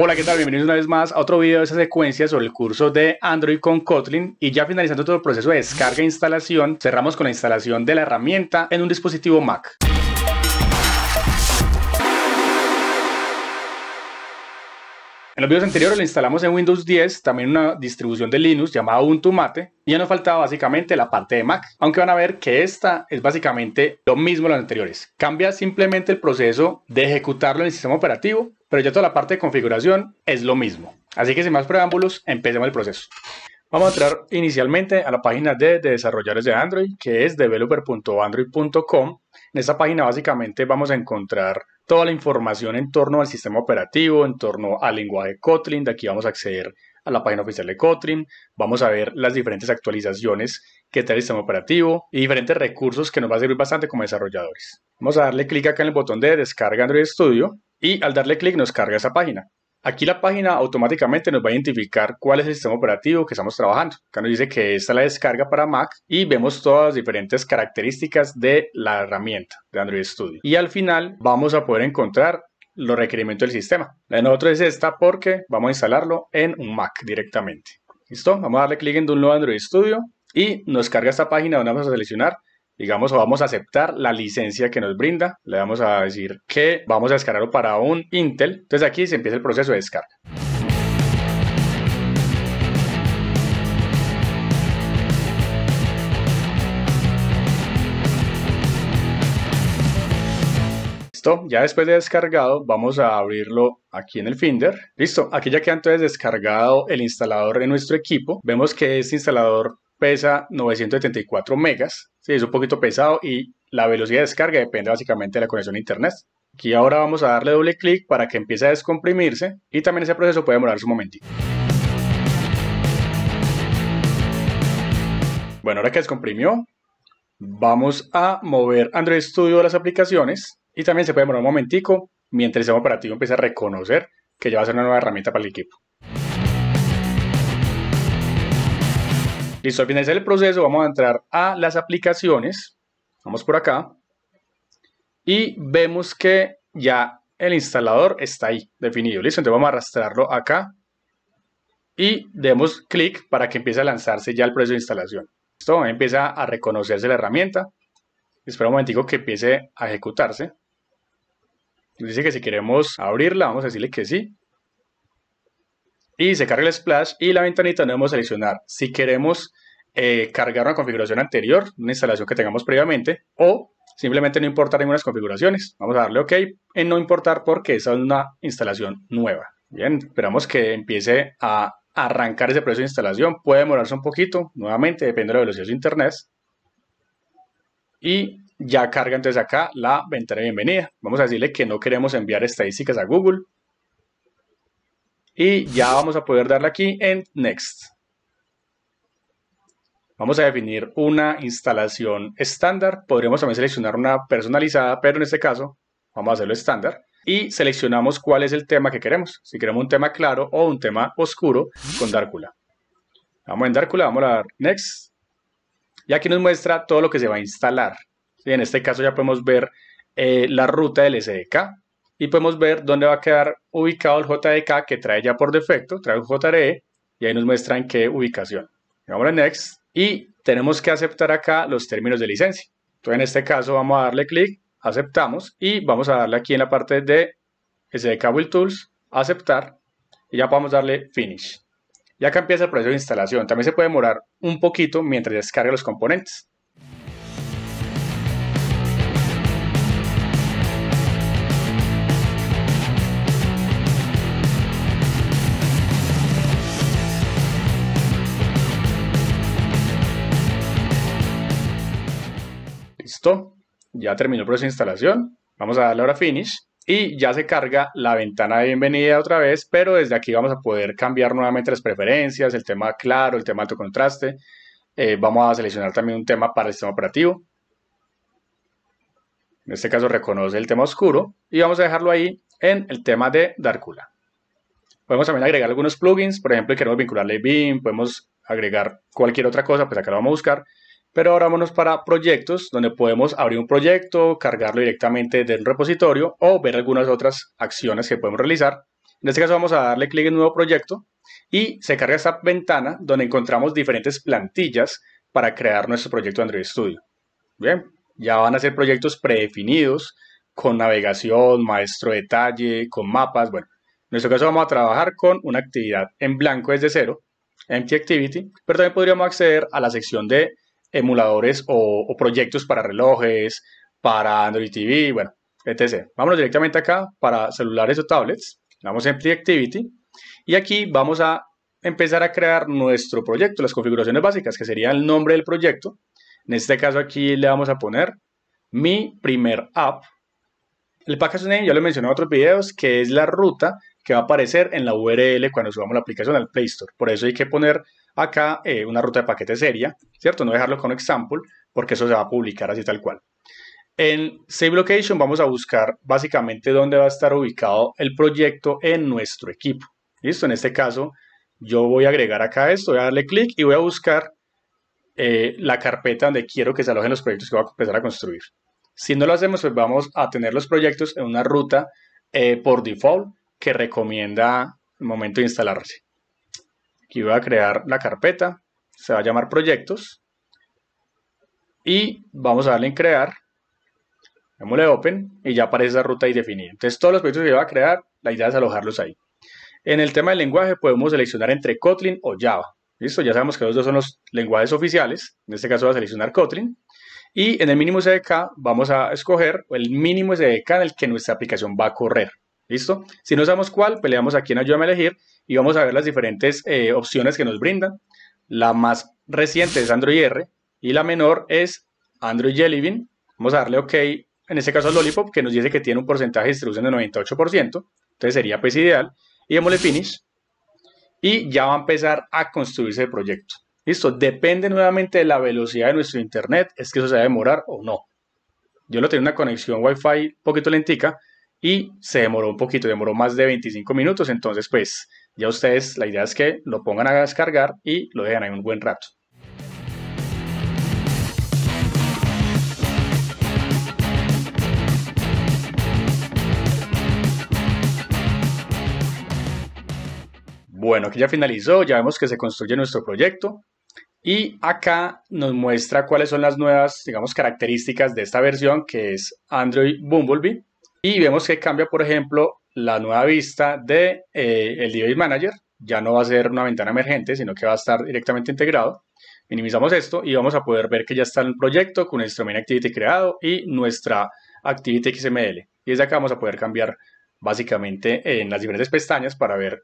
Hola, ¿qué tal? Bienvenidos una vez más a otro video de esta secuencia sobre el curso de Android con Kotlin y ya finalizando todo el proceso de descarga e instalación, cerramos con la instalación de la herramienta en un dispositivo Mac. En los videos anteriores lo instalamos en Windows 10, también una distribución de Linux llamada Ubuntu Mate, y ya nos faltaba básicamente la parte de Mac, aunque van a ver que esta es básicamente lo mismo de las anteriores. Cambia simplemente el proceso de ejecutarlo en el sistema operativo pero ya toda la parte de configuración es lo mismo. Así que sin más preámbulos, empecemos el proceso. Vamos a entrar inicialmente a la página de, desarrolladores de Android, que es developer.android.com. En esta página básicamente vamos a encontrar toda la información en torno al sistema operativo, en torno al lenguaje Kotlin. De aquí vamos a acceder a la página oficial de Kotlin. Vamos a ver las diferentes actualizaciones que trae el sistema operativo y diferentes recursos que nos va a servir bastante como desarrolladores. Vamos a darle clic acá en el botón de descarga Android Studio y al darle clic nos carga esa página. Aquí la página automáticamente nos va a identificar cuál es el sistema operativo que estamos trabajando. Acá nos dice que esta es la descarga para Mac y vemos todas las diferentes características de la herramienta de Android Studio. Y al final vamos a poder encontrar los requerimientos del sistema. La de nosotros es esta porque vamos a instalarlo en un Mac directamente. ¿Listo? Vamos a darle clic en Download Android Studio y nos carga esta página donde vamos a seleccionar digamos, o vamos a aceptar la licencia que nos brinda. Le vamos a decir que vamos a descargarlo para un Intel. Entonces aquí se empieza el proceso de descarga. Listo, ya después de descargado vamos a abrirlo aquí en el Finder. Listo, aquí ya queda entonces descargado el instalador de nuestro equipo. Vemos que este instalador pesa 974 megas, es un poquito pesado y la velocidad de descarga depende básicamente de la conexión a internet. Aquí ahora vamos a darle doble clic para que empiece a descomprimirse y también ese proceso puede demorar un momentito. Bueno, ahora que descomprimió, vamos a mover Android Studio a las aplicaciones y también se puede demorar un momentico mientras el sistema operativo empieza a reconocer que ya va a ser una nueva herramienta para el equipo. Listo, al finalizar el proceso vamos a entrar a las aplicaciones. Vamos por acá. Y vemos que ya el instalador está ahí definido. Listo, entonces vamos a arrastrarlo acá. Y demos clic para que empiece a lanzarse ya el proceso de instalación. Esto empieza a reconocerse la herramienta. Espera un momentico que empiece a ejecutarse. Dice que si queremos abrirla, vamos a decirle que sí y se carga el splash y la ventanita no a seleccionar si queremos eh, cargar una configuración anterior, una instalación que tengamos previamente o simplemente no importar ninguna configuraciones. Vamos a darle OK en no importar porque esa es una instalación nueva. Bien, esperamos que empiece a arrancar ese proceso de instalación. Puede demorarse un poquito, nuevamente, depende de la velocidad de internet. Y ya carga entonces acá la ventana de bienvenida. Vamos a decirle que no queremos enviar estadísticas a Google, y ya vamos a poder darle aquí en Next. Vamos a definir una instalación estándar. Podríamos también seleccionar una personalizada, pero en este caso vamos a hacerlo estándar. Y seleccionamos cuál es el tema que queremos. Si queremos un tema claro o un tema oscuro con Darkula. Vamos en Darkula, vamos a dar Next. Y aquí nos muestra todo lo que se va a instalar. Y en este caso ya podemos ver eh, la ruta del SDK y podemos ver dónde va a quedar ubicado el JDK que trae ya por defecto, trae un JRE y ahí nos muestra en qué ubicación. Vamos a Next y tenemos que aceptar acá los términos de licencia. Entonces en este caso vamos a darle clic, aceptamos y vamos a darle aquí en la parte de SDK Build Tools, aceptar y ya podemos darle Finish. Y acá empieza el proceso de instalación. También se puede demorar un poquito mientras descarga los componentes. ya terminó el proceso de instalación, vamos a darle ahora finish y ya se carga la ventana de bienvenida otra vez, pero desde aquí vamos a poder cambiar nuevamente las preferencias, el tema claro, el tema alto contraste, eh, vamos a seleccionar también un tema para el sistema operativo, en este caso reconoce el tema oscuro y vamos a dejarlo ahí en el tema de Darkula. Podemos también agregar algunos plugins, por ejemplo, si queremos vincularle BIM, podemos agregar cualquier otra cosa, pues acá lo vamos a buscar. Pero ahora vámonos para proyectos, donde podemos abrir un proyecto, cargarlo directamente desde un repositorio o ver algunas otras acciones que podemos realizar. En este caso vamos a darle clic en Nuevo Proyecto y se carga esta ventana donde encontramos diferentes plantillas para crear nuestro proyecto de Android Studio. Bien, ya van a ser proyectos predefinidos con navegación, maestro detalle, con mapas. Bueno, en nuestro caso vamos a trabajar con una actividad en blanco desde cero, Empty Activity, pero también podríamos acceder a la sección de emuladores o, proyectos para relojes, para Android TV, bueno, etc. Vámonos directamente acá para celulares o tablets. Damos en Activity. y aquí vamos a empezar a crear nuestro proyecto, las configuraciones básicas, que sería el nombre del proyecto. En este caso aquí le vamos a poner mi primer app. El package name ya lo mencioné en otros videos, que es la ruta que va a aparecer en la URL cuando subamos la aplicación al Play Store. Por eso hay que poner acá eh, una ruta de paquete seria, ¿cierto? No dejarlo con example, porque eso se va a publicar así tal cual. En Save Location vamos a buscar básicamente dónde va a estar ubicado el proyecto en nuestro equipo. ¿Listo? En este caso, yo voy a agregar acá esto, voy a darle clic y voy a buscar eh, la carpeta donde quiero que se alojen los proyectos que voy a empezar a construir. Si no lo hacemos, pues vamos a tener los proyectos en una ruta eh, por default que recomienda el momento de instalarse. Aquí voy a crear la carpeta, se va a llamar proyectos. Y vamos a darle en crear. Démosle open y ya aparece la ruta ahí definida. Entonces todos los proyectos que yo a crear, la idea es alojarlos ahí. En el tema del lenguaje podemos seleccionar entre Kotlin o Java. Listo, ya sabemos que los dos son los lenguajes oficiales. En este caso voy a seleccionar Kotlin. Y en el mínimo SDK vamos a escoger el mínimo SDK en el que nuestra aplicación va a correr. ¿Listo? Si no sabemos cuál, peleamos aquí en Ayúdame a elegir y vamos a ver las diferentes eh, opciones que nos brindan. La más reciente es Android R y la menor es Android Jelly Bean. Vamos a darle OK, en este caso a Lollipop, que nos dice que tiene un porcentaje de distribución de 98%, entonces sería pues ideal. Y démosle Finish y ya va a empezar a construirse el proyecto. Listo, depende nuevamente de la velocidad de nuestro internet, es que eso se va a demorar o no. Yo lo tenía una conexión Wi-Fi un poquito lentica y se demoró un poquito, demoró más de 25 minutos, entonces pues ya ustedes, la idea es que lo pongan a descargar y lo dejen ahí un buen rato. Bueno, aquí ya finalizó, ya vemos que se construye nuestro proyecto y acá nos muestra cuáles son las nuevas, digamos, características de esta versión que es Android Bumblebee y vemos que cambia, por ejemplo, la nueva vista de eh, el Device Manager. Ya no va a ser una ventana emergente, sino que va a estar directamente integrado. Minimizamos esto y vamos a poder ver que ya está el proyecto con nuestro main activity creado y nuestra activity XML. Y desde acá vamos a poder cambiar básicamente en las diferentes pestañas para ver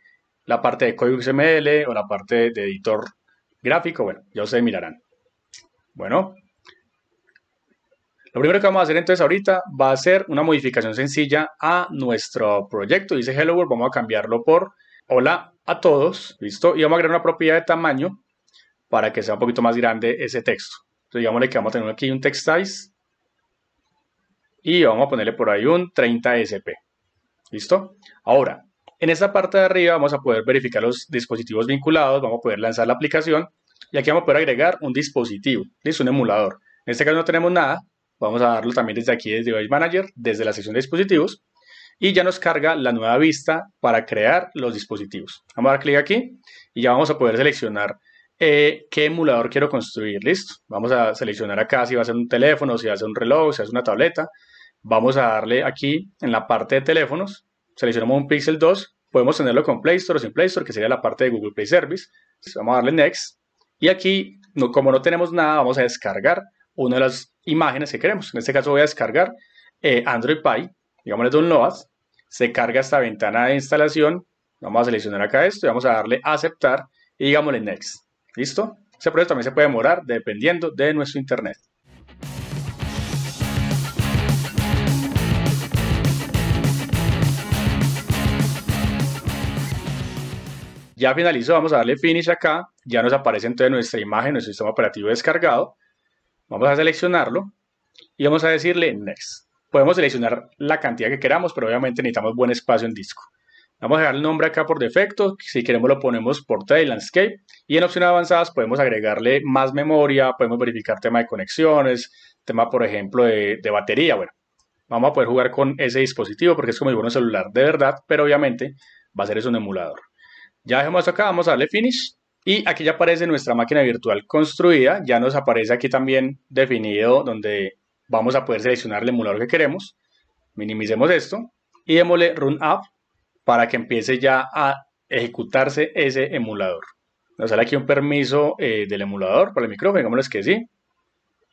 la parte de código XML o la parte de editor gráfico. Bueno, ya ustedes mirarán. Bueno, lo primero que vamos a hacer entonces ahorita va a ser una modificación sencilla a nuestro proyecto. Dice Hello World, vamos a cambiarlo por hola a todos, ¿listo? Y vamos a agregar una propiedad de tamaño para que sea un poquito más grande ese texto. Entonces digamos que vamos a tener aquí un text size y vamos a ponerle por ahí un 30 SP. ¿Listo? Ahora, en esta parte de arriba vamos a poder verificar los dispositivos vinculados, vamos a poder lanzar la aplicación y aquí vamos a poder agregar un dispositivo, ¿listo? Un emulador. En este caso no tenemos nada, Vamos a darlo también desde aquí, desde Device Manager, desde la sección de dispositivos. Y ya nos carga la nueva vista para crear los dispositivos. Vamos a dar clic aquí y ya vamos a poder seleccionar eh, qué emulador quiero construir. Listo. Vamos a seleccionar acá si va a ser un teléfono, si va a ser un reloj, si va a ser una tableta. Vamos a darle aquí en la parte de teléfonos. Seleccionamos un Pixel 2. Podemos tenerlo con Play Store o sin Play Store, que sería la parte de Google Play Service. Vamos a darle Next. Y aquí, como no tenemos nada, vamos a descargar una de las imágenes que queremos. En este caso voy a descargar eh, Android Pie, digámosle LOAD, se carga esta ventana de instalación, vamos a seleccionar acá esto y vamos a darle a aceptar y digámosle Next. ¿Listo? Este proceso también se puede demorar dependiendo de nuestro internet. Ya finalizó, vamos a darle Finish acá, ya nos aparece entonces nuestra imagen, nuestro sistema operativo descargado. Vamos a seleccionarlo y vamos a decirle Next. Podemos seleccionar la cantidad que queramos, pero obviamente necesitamos buen espacio en disco. Vamos a dejar el nombre acá por defecto, si queremos lo ponemos por y landscape. Y en opciones avanzadas podemos agregarle más memoria, podemos verificar tema de conexiones, tema por ejemplo de, batería. Bueno, vamos a poder jugar con ese dispositivo porque es como si fuera un celular de verdad, pero obviamente va a ser eso un emulador. Ya dejemos acá, vamos a darle finish y aquí ya aparece nuestra máquina virtual construida, ya nos aparece aquí también definido donde vamos a poder seleccionar el emulador que queremos. Minimicemos esto y démosle Run App para que empiece ya a ejecutarse ese emulador. Nos sale aquí un permiso eh, del emulador para el micrófono, digámosles que sí.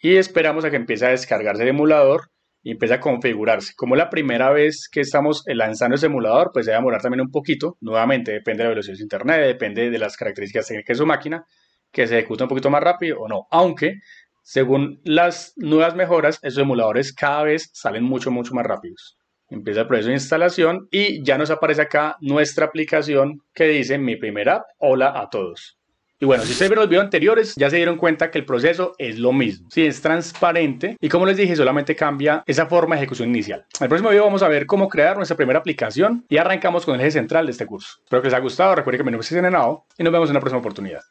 Y esperamos a que empiece a descargarse el emulador y empieza a configurarse. Como la primera vez que estamos lanzando ese emulador, pues debe va a demorar también un poquito. Nuevamente, depende de la velocidad de internet, depende de las características técnicas de su máquina, que se ejecuta un poquito más rápido o no. Aunque, según las nuevas mejoras, esos emuladores cada vez salen mucho, mucho más rápidos. Empieza el proceso de instalación y ya nos aparece acá nuestra aplicación que dice mi primera app. Hola a todos. Y bueno, si ustedes vieron los videos anteriores, ya se dieron cuenta que el proceso es lo mismo. Si sí, es transparente y como les dije, solamente cambia esa forma de ejecución inicial. En el próximo video vamos a ver cómo crear nuestra primera aplicación y arrancamos con el eje central de este curso. Espero que les haya gustado. Recuerden que mi nombre es y nos vemos en una próxima oportunidad.